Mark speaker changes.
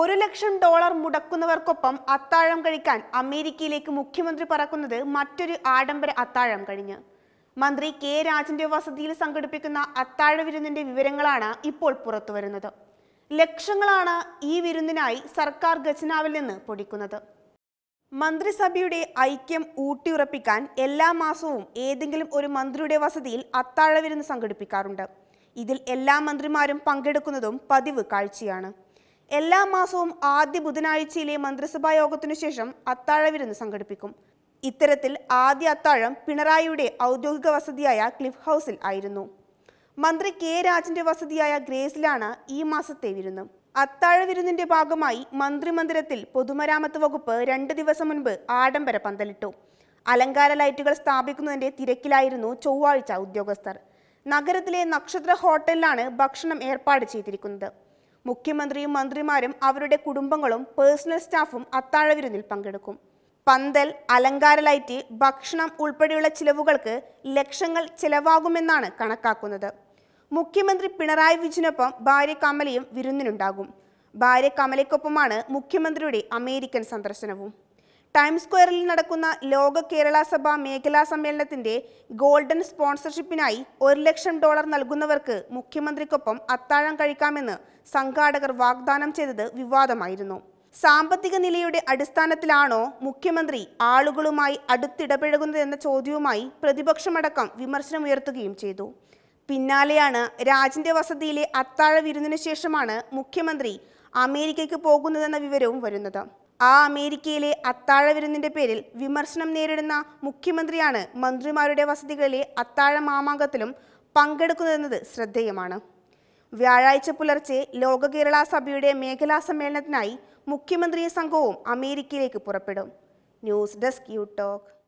Speaker 1: ഒരു ലക്ഷം ഡോളർ മുടക്കുന്നവർക്കൊപ്പം അത്താഴം കഴിക്കാൻ അമേരിക്കയിലേക്ക് മുഖ്യമന്ത്രി പറക്കുന്നത് മറ്റൊരു ആഡംബര അത്താഴം കഴിഞ്ഞ് മന്ത്രി കെ രാജന്റെ വസതിയിൽ സംഘടിപ്പിക്കുന്ന അത്താഴ വിരുന്നിന്റെ വിവരങ്ങളാണ് ഇപ്പോൾ പുറത്തുവരുന്നത് ലക്ഷങ്ങളാണ് ഈ വിരുന്നിനായി സർക്കാർ ഖജനാവിൽ നിന്ന് പൊടിക്കുന്നത് മന്ത്രിസഭയുടെ ഐക്യം ഊട്ടിയുറപ്പിക്കാൻ എല്ലാ മാസവും ഏതെങ്കിലും ഒരു മന്ത്രിയുടെ വസതിയിൽ അത്താഴ വിരുന്ന് സംഘടിപ്പിക്കാറുണ്ട് ഇതിൽ എല്ലാ മന്ത്രിമാരും പങ്കെടുക്കുന്നതും പതിവ് കാഴ്ചയാണ് എല്ലാ മാസവും ആദ്യ ബുധനാഴ്ചയിലെ മന്ത്രിസഭാ യോഗത്തിനു ശേഷം അത്താഴ വിരുന്ന് സംഘടിപ്പിക്കും ഇത്തരത്തിൽ ആദ്യ അത്താഴം പിണറായിയുടെ ഔദ്യോഗിക വസതിയായ ക്ലിഫ് ഹൗസിൽ ആയിരുന്നു മന്ത്രി കെ രാജന്റെ വസതിയായ ഗ്രേസിലാണ് ഈ മാസത്തെ വിരുന്ന് അത്താഴ വിരുന്നിന്റെ ഭാഗമായി മന്ത്രിമന്ദിരത്തിൽ പൊതുമരാമത്ത് വകുപ്പ് രണ്ട് ദിവസം മുൻപ് ആഡംബര പന്തലിട്ടു അലങ്കാര ലൈറ്റുകൾ സ്ഥാപിക്കുന്നതിന്റെ തിരക്കിലായിരുന്നു ചൊവ്വാഴ്ച ഉദ്യോഗസ്ഥർ നഗരത്തിലെ നക്ഷത്ര ഹോട്ടലിലാണ് ഭക്ഷണം ഏർപ്പാട് ചെയ്തിരിക്കുന്നത് മുഖ്യമന്ത്രിയും മന്ത്രിമാരും അവരുടെ കുടുംബങ്ങളും പേഴ്സണൽ സ്റ്റാഫും അത്താഴവിരുന്നിൽ പങ്കെടുക്കും പന്തൽ അലങ്കാര ലൈറ്റ് ഭക്ഷണം ഉൾപ്പെടെയുള്ള ചിലവുകൾക്ക് ലക്ഷങ്ങൾ ചിലവാകുമെന്നാണ് കണക്കാക്കുന്നത് മുഖ്യമന്ത്രി പിണറായി വിജയനൊപ്പം ഭാര്യ കമലയും വിരുന്നിനുണ്ടാകും ഭാര്യ കമലയ്ക്കൊപ്പമാണ് മുഖ്യമന്ത്രിയുടെ അമേരിക്കൻ സന്ദർശനവും ടൈംസ് സ്ക്വയറിൽ നടക്കുന്ന ലോക കേരള സഭ മേഖലാ സമ്മേളനത്തിന്റെ ഗോൾഡൻ സ്പോൺസർഷിപ്പിനായി ഒരു ലക്ഷം ഡോളർ നൽകുന്നവർക്ക് മുഖ്യമന്ത്രിക്കൊപ്പം അത്താഴം കഴിക്കാമെന്ന് സംഘാടകർ വാഗ്ദാനം ചെയ്തത് വിവാദമായിരുന്നു സാമ്പത്തിക നിലയുടെ അടിസ്ഥാനത്തിലാണോ മുഖ്യമന്ത്രി ആളുകളുമായി അടുത്തിടപഴകുന്നതെന്ന ചോദ്യവുമായി പ്രതിപക്ഷമടക്കം വിമർശനമുയർത്തുകയും ചെയ്തു പിന്നാലെയാണ് രാജിന്റെ വസതിയിലെ അത്താഴ വിരുന്നിനു ശേഷമാണ് മുഖ്യമന്ത്രി അമേരിക്കയ്ക്ക് പോകുന്നതെന്ന വിവരവും വരുന്നത് ആ അമേരിക്കയിലെ അത്താഴ പേരിൽ വിമർശനം നേരിടുന്ന മുഖ്യമന്ത്രിയാണ് മന്ത്രിമാരുടെ വസതികളിലെ അത്താഴ മാമാങ്കത്തിലും പങ്കെടുക്കുന്നതെന്നത് ശ്രദ്ധേയമാണ് വ്യാഴാഴ്ച പുലർച്ചെ ലോക കേരള സഭയുടെ മേഖലാ സമ്മേളനത്തിനായി മുഖ്യമന്ത്രി സംഘവും അമേരിക്കയിലേക്ക് പുറപ്പെടും ന്യൂസ് ഡെസ്ക് യു ടോക്ക്